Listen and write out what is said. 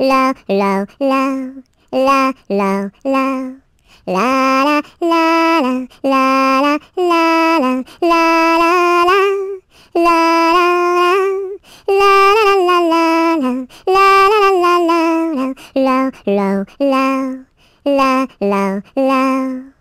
low, low, low, low, low, low. La la la la la la la la la la la la la la la la